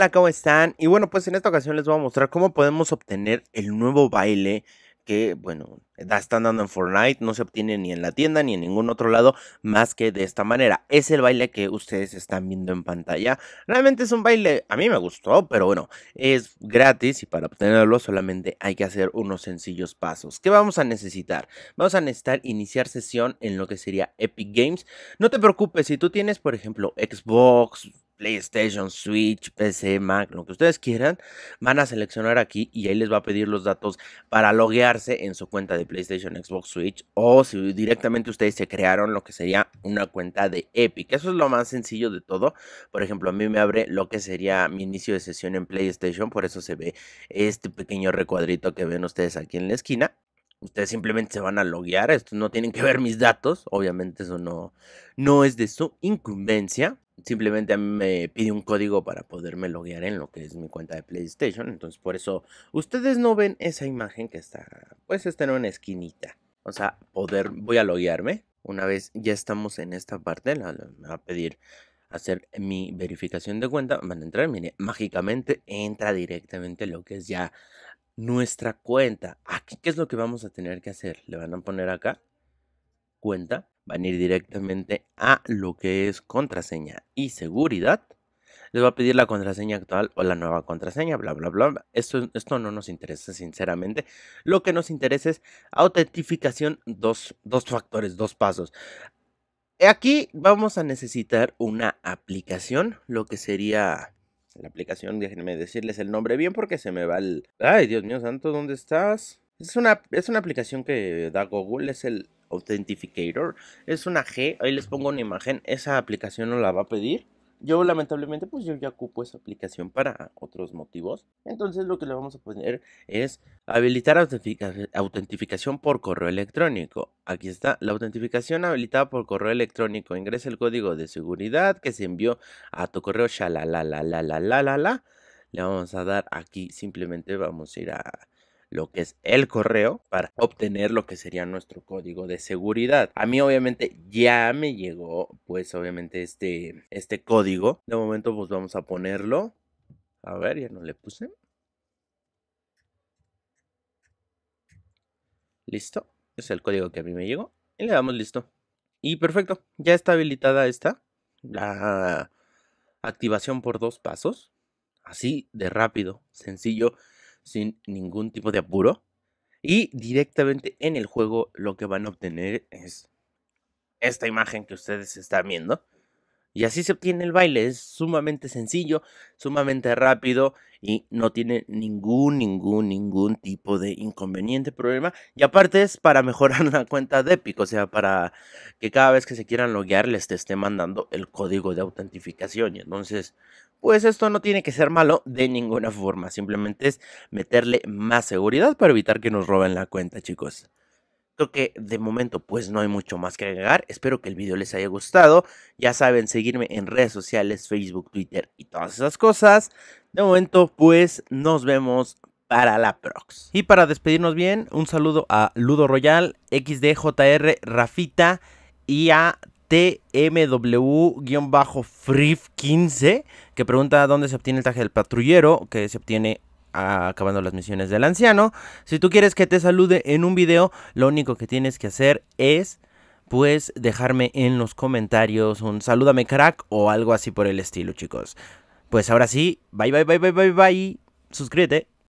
Hola, ¿cómo están? Y bueno, pues en esta ocasión les voy a mostrar cómo podemos obtener el nuevo baile que, bueno, están dando en Fortnite, no se obtiene ni en la tienda ni en ningún otro lado más que de esta manera. Es el baile que ustedes están viendo en pantalla. Realmente es un baile, a mí me gustó, pero bueno, es gratis y para obtenerlo solamente hay que hacer unos sencillos pasos. ¿Qué vamos a necesitar? Vamos a necesitar iniciar sesión en lo que sería Epic Games. No te preocupes, si tú tienes, por ejemplo, Xbox, PlayStation, Switch, PC, Mac, lo que ustedes quieran, van a seleccionar aquí y ahí les va a pedir los datos para loguearse en su cuenta de PlayStation, Xbox, Switch o si directamente ustedes se crearon lo que sería una cuenta de Epic. Eso es lo más sencillo de todo. Por ejemplo, a mí me abre lo que sería mi inicio de sesión en PlayStation, por eso se ve este pequeño recuadrito que ven ustedes aquí en la esquina. Ustedes simplemente se van a loguear, esto no tienen que ver mis datos, obviamente eso no, no es de su incumbencia simplemente me pide un código para poderme loguear en lo que es mi cuenta de PlayStation. Entonces, por eso ustedes no ven esa imagen que está, pues está en una esquinita. O sea, poder, voy a loguearme. Una vez ya estamos en esta parte, la, me va a pedir hacer mi verificación de cuenta. Van a entrar, mire, mágicamente entra directamente lo que es ya nuestra cuenta. Aquí, ¿qué es lo que vamos a tener que hacer? Le van a poner acá cuenta van a ir directamente a lo que es contraseña y seguridad. Les va a pedir la contraseña actual o la nueva contraseña, bla, bla, bla. Esto, esto no nos interesa, sinceramente. Lo que nos interesa es autentificación, dos, factores, dos pasos. Aquí vamos a necesitar una aplicación, lo que sería la aplicación, déjenme decirles el nombre bien porque se me va el... Ay, Dios mío santo, ¿dónde estás? Es una, es una aplicación que da Google, es el Authenticator. Es una G, ahí les pongo una imagen, esa aplicación no la va a pedir. Yo lamentablemente pues yo ya ocupo esa aplicación para otros motivos. Entonces lo que le vamos a poner es habilitar autentificación por correo electrónico. Aquí está la autentificación habilitada por correo electrónico. Ingresa el código de seguridad que se envió a tu correo la la la la la la la. Le vamos a dar aquí simplemente vamos a ir a lo que es el correo para obtener lo que sería nuestro código de seguridad. A mí obviamente ya me llegó pues obviamente este, este código. De momento pues vamos a ponerlo. A ver, ya no le puse. Listo. Es el código que a mí me llegó. Y le damos listo. Y perfecto. Ya está habilitada esta. La activación por dos pasos. Así de rápido, sencillo sin ningún tipo de apuro. Y directamente en el juego lo que van a obtener es esta imagen que ustedes están viendo. Y así se obtiene el baile. Es sumamente sencillo, sumamente rápido y no tiene ningún, ningún, ningún tipo de inconveniente, problema. Y aparte es para mejorar la cuenta de Epic, o sea, para que cada vez que se quieran loguear les te esté mandando el código de autentificación. Y entonces, pues esto no tiene que ser malo de ninguna forma. Simplemente es meterle más seguridad para evitar que nos roben la cuenta, chicos que de momento pues no hay mucho más que agregar. Espero que el video les haya gustado. Ya saben, seguirme en redes sociales, Facebook, Twitter y todas esas cosas. De momento pues nos vemos para la prox. Y para despedirnos bien, un saludo a Ludo Royal, XDJR Rafita y a TMW-Frif15 que pregunta dónde se obtiene el traje del patrullero que se obtiene acabando las misiones del anciano. Si tú quieres que te salude en un video, lo único que tienes que hacer es pues dejarme en los comentarios un salúdame crack o algo así por el estilo, chicos. Pues ahora sí, bye bye bye bye bye bye. Suscríbete.